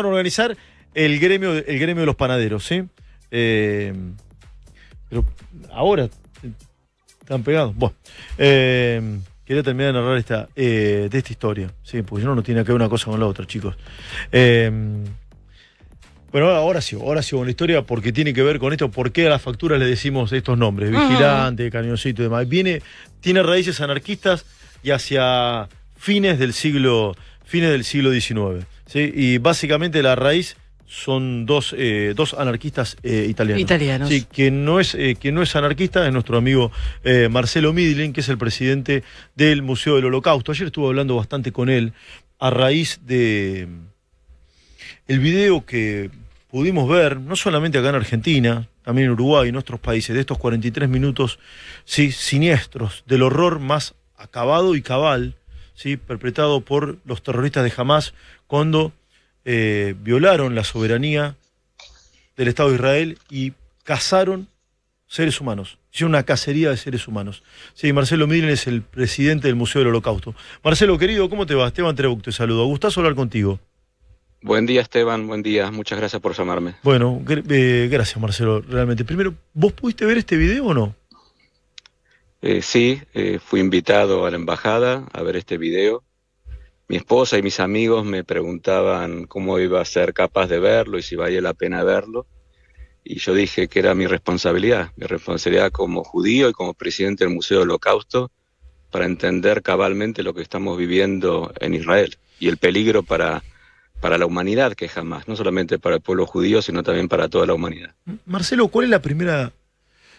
a organizar el gremio, el gremio de los panaderos, ¿sí? Eh, pero ahora están pegados. Bueno, eh, quería terminar de narrar esta, eh, de esta historia, ¿sí? Porque no, no tiene que ver una cosa con la otra, chicos. bueno, ahora sí, ahora sí con la historia, porque tiene que ver con esto, por qué a las facturas le decimos estos nombres, vigilante, cañoncito y demás. Viene, tiene raíces anarquistas y hacia fines del siglo, fines del siglo XIX. ¿sí? y básicamente la raíz son dos, eh, anarquistas eh, italianos. Italianos. Sí, quien no es, eh, no es anarquista es nuestro amigo Marcelo Midlin, que es el presidente del Museo del Holocausto. Ayer estuve hablando bastante con él a raíz de el video que pudimos ver, no solamente acá en Argentina, también en Uruguay, en otros países, de estos 43 minutos sí, siniestros, del horror más acabado y cabal ¿sí? perpetrado por los terroristas de Hamas cuando eh, violaron la soberanía del Estado de Israel y cazaron seres humanos. Hicieron una cacería de seres humanos. Sí, Marcelo Miren es el presidente del Museo del Holocausto. Marcelo, querido, ¿cómo te va? Esteban Trebuc te saludo. Gustazo hablar contigo. Buen día, Esteban. Buen día. Muchas gracias por llamarme. Bueno, eh, gracias, Marcelo. Realmente. Primero, ¿vos pudiste ver este video o no? Eh, sí, eh, fui invitado a la embajada a ver este video. Mi esposa y mis amigos me preguntaban cómo iba a ser capaz de verlo y si valía la pena verlo. Y yo dije que era mi responsabilidad, mi responsabilidad como judío y como presidente del Museo del Holocausto, para entender cabalmente lo que estamos viviendo en Israel y el peligro para, para la humanidad que jamás, no solamente para el pueblo judío, sino también para toda la humanidad. Marcelo, ¿cuál es la primera...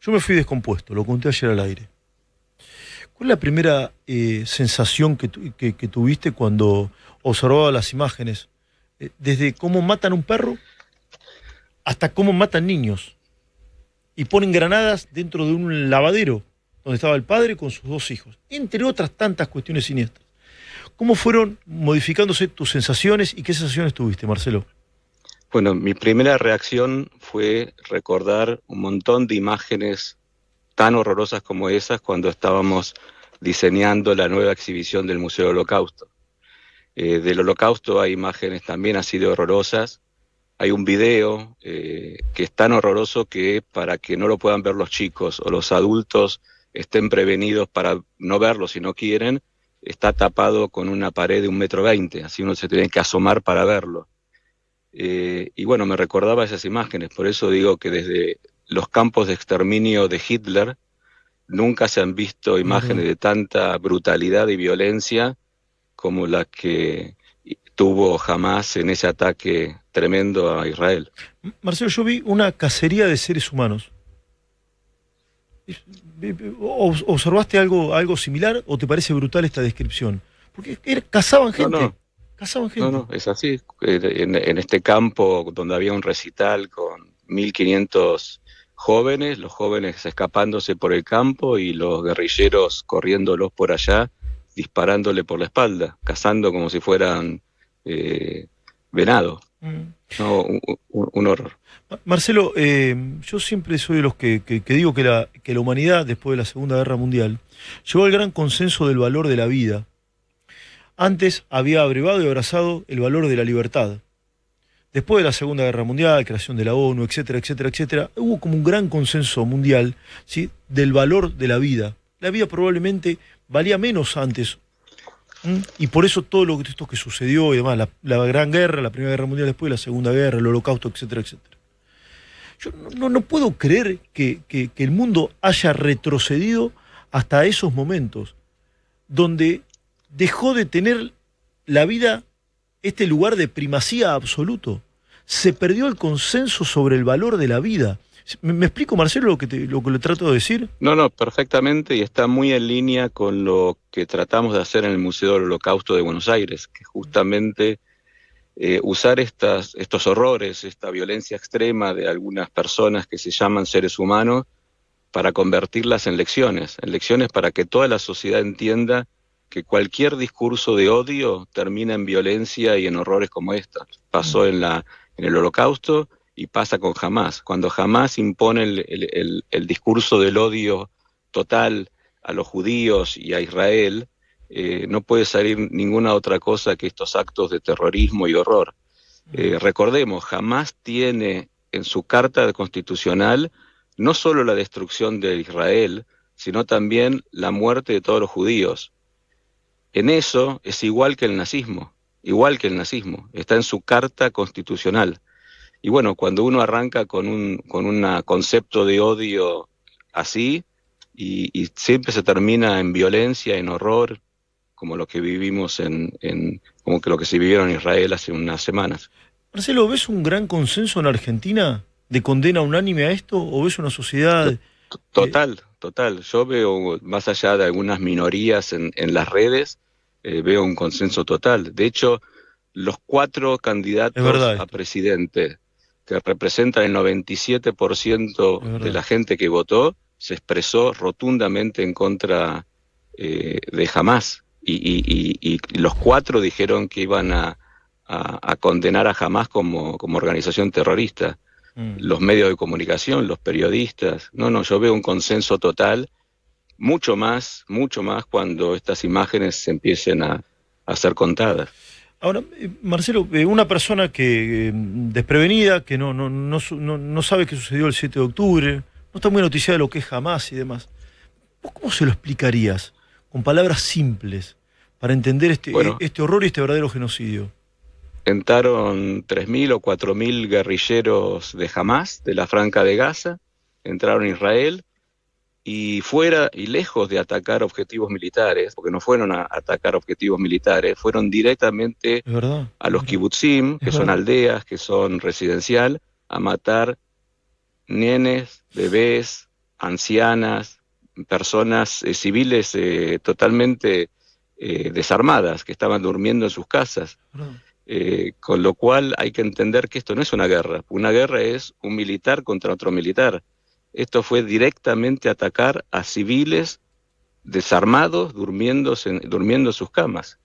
Yo me fui descompuesto, lo conté ayer al aire ¿Cuál es la primera eh, sensación que, tuviste cuando observaba las imágenes? Eh, desde cómo matan un perro hasta cómo matan niños. Y ponen granadas dentro de un lavadero donde estaba el padre con sus dos hijos, entre otras tantas cuestiones siniestras. ¿Cómo fueron modificándose tus sensaciones y qué sensaciones tuviste, Marcelo? Bueno, mi primera reacción fue recordar un montón de imágenes tan horrorosas como esas cuando estábamos diseñando la nueva exhibición del Museo del Holocausto. Eh, del Holocausto hay imágenes también así de horrorosas. Hay un video eh, que es tan horroroso que para que no lo puedan ver los chicos o los adultos estén prevenidos para no verlo si no quieren, está tapado con una pared de un metro veinte, así uno se tiene que asomar para verlo. Eh, y bueno, me recordaba esas imágenes, por eso digo que desde los campos de exterminio de Hitler, nunca se han visto imágenes de tanta brutalidad y violencia como la que tuvo jamás en ese ataque tremendo a Israel. Marcelo, yo vi una cacería de seres humanos. ¿Observaste algo, algo similar o te parece brutal esta descripción? Porque cazaban gente. gente. No, no, es así. En, en, este campo donde había un recital con 1500 jóvenes, los jóvenes escapándose por el campo y los guerrilleros corriéndolos por allá, disparándole por la espalda, cazando como si fueran eh, venado. Mm. No, un, horror. Marcelo, eh, yo siempre soy de los que, digo que la, que la humanidad, después de la Segunda Guerra Mundial, llegó al gran consenso del valor de la vida. Antes había abrevado y abrazado el valor de la libertad después de la Segunda Guerra Mundial, creación de la ONU, etcétera, etcétera, etcétera, hubo como un gran consenso mundial ¿sí? del valor de la vida. La vida probablemente valía menos antes. Y por eso todo lo que, esto que sucedió y demás, la, Gran Guerra, la Primera Guerra Mundial, después la Segunda Guerra, el Holocausto, etcétera, etcétera. Yo no, puedo creer que el mundo haya retrocedido hasta esos momentos donde dejó de tener la vida este lugar de primacía absoluto. Se perdió el consenso sobre el valor de la vida. ¿Me, explico, Marcelo, lo que, lo que le trato de decir? No, no, perfectamente, y está muy en línea con lo que tratamos de hacer en el Museo del Holocausto de Buenos Aires, que justamente eh, usar estas, estos horrores, esta violencia extrema de algunas personas que se llaman seres humanos, para convertirlas en lecciones, en lecciones para que toda la sociedad entienda que cualquier discurso de odio termina en violencia y en horrores como estos. Pasó mm. en, la, en el holocausto y pasa con Hamas. Cuando Hamas impone el, el, el, discurso del odio total a los judíos y a Israel, eh, no puede salir ninguna otra cosa que estos actos de terrorismo y horror. Mm. Eh, recordemos, jamás tiene en su carta constitucional no solo la destrucción de Israel, sino también la muerte de todos los judíos. En eso es igual que el nazismo, igual que el nazismo, está en su carta constitucional. Y bueno, cuando uno arranca con un con concepto de odio así, y, siempre se termina en violencia, en horror, como lo que vivimos en, como que lo que se vivieron en Israel hace unas semanas. Marcelo, ¿ves un gran consenso en Argentina de condena unánime a esto? ¿O ves una sociedad... Total, total. Yo veo, más allá de algunas minorías en, en las redes, eh, veo un consenso total. De hecho, los cuatro candidatos a presidente que representan el 97% de la gente que votó se expresó rotundamente en contra eh, de Jamás. Y, los cuatro dijeron que iban a, condenar a Jamás como, organización terrorista. Mm. Los medios de comunicación, los periodistas. No, no, yo veo un consenso total mucho más, mucho más cuando estas imágenes se empiecen a, ser contadas. Ahora, eh, Marcelo, eh, una persona que eh, desprevenida, que no, no, no, sabe qué sucedió el 7 de octubre, no está muy noticiada de lo que es Hamas y demás, ¿Vos cómo se lo explicarías con palabras simples para entender este, este horror y este verdadero genocidio? Entraron 3.000 o 4.000 guerrilleros de Hamas, de la Franca de Gaza, entraron a Israel, y fuera y lejos de atacar objetivos militares, porque no fueron a atacar objetivos militares, fueron directamente a los kibutzim, que son aldeas, que son residencial, a matar nenes, bebés, ancianas, personas eh, civiles eh, totalmente eh, desarmadas, que estaban durmiendo en sus casas. con lo cual hay que entender que esto no es una guerra, una guerra es un militar contra otro militar. Esto fue directamente atacar a civiles desarmados durmiendo en sus camas.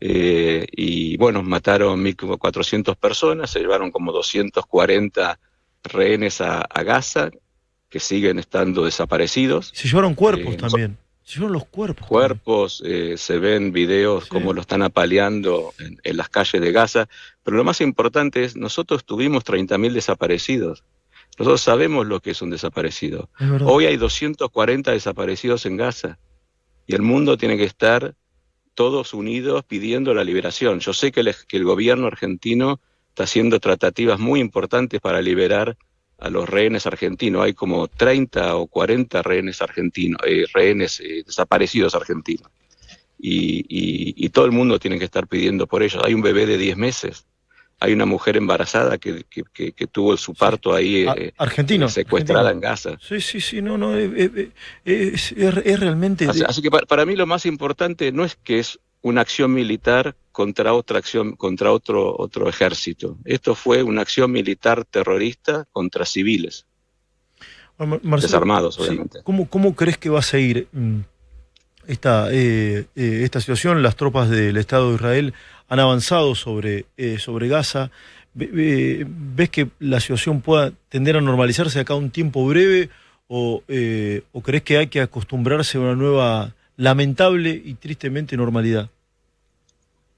Eh, y bueno, mataron 1.400 personas, se llevaron como 240 rehenes a, Gaza, que siguen estando desaparecidos. Se llevaron cuerpos eh, también. Se llevaron los cuerpos. Cuerpos, eh, se ven videos como lo están apaleando en, en, las calles de Gaza. Pero lo más importante es, nosotros tuvimos 30.000 desaparecidos. Nosotros sabemos lo que es un desaparecido. Hoy hay 240 desaparecidos en Gaza y el mundo tiene que estar todos unidos pidiendo la liberación. Yo sé que el, gobierno argentino está haciendo tratativas muy importantes para liberar a los rehenes argentinos. Hay como 30 o 40 rehenes argentinos, eh, rehenes eh, desaparecidos argentinos. Y, y, todo el mundo tiene que estar pidiendo por ellos. Hay un bebé de 10 meses hay una mujer embarazada que, tuvo su parto ahí ah, eh, argentino, secuestrada en Gaza. Sí, sí, sí, no, no, eh, eh, es, realmente... Así, que para, mí lo más importante no es que es una acción militar contra otra acción, contra otro, otro ejército. Esto fue una acción militar terrorista contra civiles. desarmados, obviamente. ¿cómo, ¿Cómo crees que va a seguir? Mm, esta, eh, eh, esta situación. Las tropas del Estado de Israel han avanzado sobre, eh, sobre Gaza. ¿Ves que la situación pueda tender a normalizarse acá un tiempo breve o, crees que hay que acostumbrarse a una nueva lamentable y tristemente normalidad?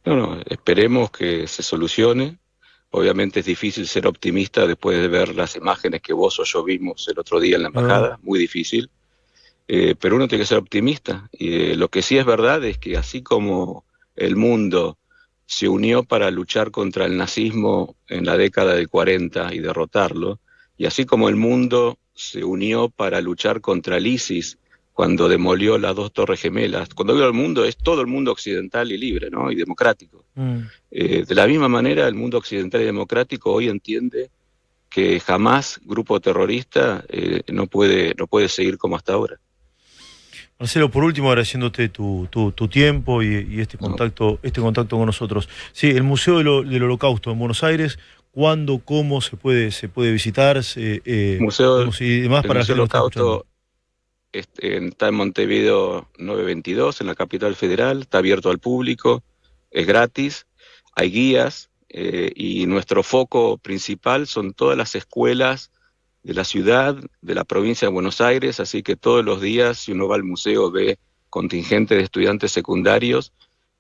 No, esperemos que se solucione. Obviamente es difícil ser optimista después de ver las imágenes que vos o yo vimos el otro día en la ah. embajada, muy difícil. Eh, pero uno tiene que ser optimista. Y eh, lo que sí es verdad es que así como el mundo se unió para luchar contra el nazismo en la década del 40 y derrotarlo, y así como el mundo se unió para luchar contra el ISIS cuando demolió las dos torres gemelas, cuando vio el mundo es todo el mundo occidental y libre, ¿no? Y democrático. Mm. Eh, de la misma manera, el mundo occidental y democrático hoy entiende que jamás grupo terrorista no, puede, no puede seguir como hasta ahora. Marcelo, por último, agradeciéndote tu, tiempo y, este contacto, este contacto con nosotros. Sí, el Museo del, Holocausto en Buenos Aires, ¿cuándo, cómo se puede, se puede visitar? Eh, Museo, del Holocausto eh, está, en Montevideo 922, en la capital federal, está abierto al público, es gratis, hay guías, eh, y nuestro foco principal son todas las escuelas de la ciudad, de la provincia de Buenos Aires, así que todos los días si uno va al museo ve contingente de estudiantes secundarios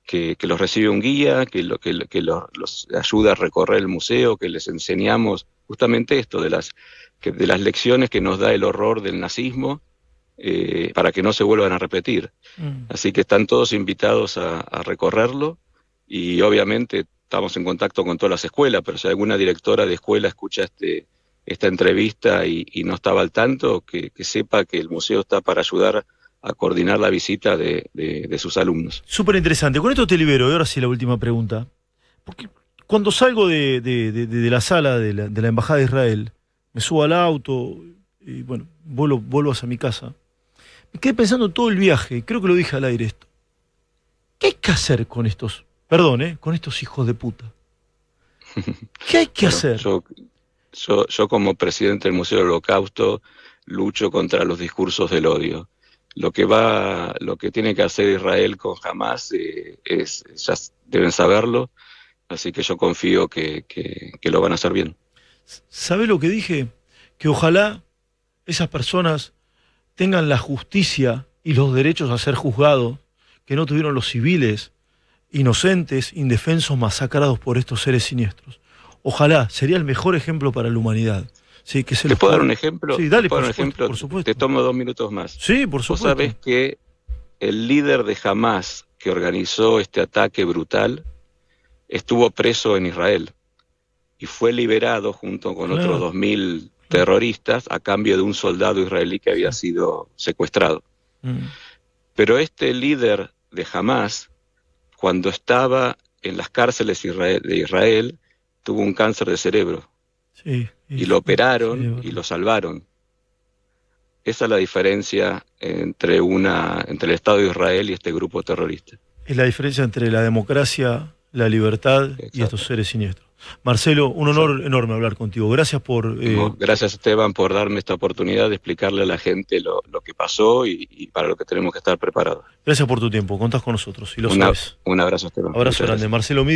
que, los recibe un guía, que, lo, que, los, ayuda a recorrer el museo, que les enseñamos justamente esto de las, de las lecciones que nos da el horror del nazismo eh, para que no se vuelvan a repetir. Mm. Así que están todos invitados a recorrerlo y obviamente estamos en contacto con todas las escuelas, pero si alguna directora de escuela escucha este esta entrevista y, no estaba al tanto, que, sepa que el museo está para ayudar a coordinar la visita de, sus alumnos. Súper interesante. Con esto te libero, y ahora sí la última pregunta. Porque cuando salgo de, la sala de la, Embajada de Israel, me subo al auto y bueno, vuelvo, vuelvo hacia mi casa, me quedé pensando todo el viaje, creo que lo dije al aire esto. ¿Qué hay que hacer con estos, perdón, eh, con estos hijos de puta? ¿Qué hay que hacer? Yo, como presidente del Museo del Holocausto lucho contra los discursos del odio. Lo que va, lo que tiene que hacer Israel con Hamas eh, es, ya deben saberlo, así que yo confío que, que, que lo van a hacer bien. ¿Sabe lo que dije? Que ojalá esas personas tengan la justicia y los derechos a ser juzgados que no tuvieron los civiles, inocentes, indefensos, masacrados por estos seres siniestros. Ojalá, sería el mejor ejemplo para la humanidad. Sí, que se ¿Te puedo dar un ejemplo? Sí, dale, por, ejemplo? Te tomo dos minutos más. Sí, por supuesto. Vos sabés que el líder de Hamas que organizó este ataque brutal estuvo preso en Israel y fue liberado junto con otros otros 2.000 terroristas a cambio de un soldado israelí que había sido secuestrado. Mm. Pero este líder de Hamas, cuando estaba en las cárceles de Israel, tuvo un cáncer de cerebro. y, lo operaron y lo salvaron. Esa es la diferencia entre, una, entre el Estado de Israel y este grupo terrorista. Es la diferencia entre la democracia, la libertad y estos seres siniestros. Marcelo, un honor enorme hablar contigo. Gracias por... Eh, gracias Esteban por darme esta oportunidad de explicarle a la gente lo, que pasó y, para lo que tenemos que estar preparados. Gracias por tu tiempo, contás con nosotros y lo sabes. Un abrazo Esteban. Abrazo grande. Marcelo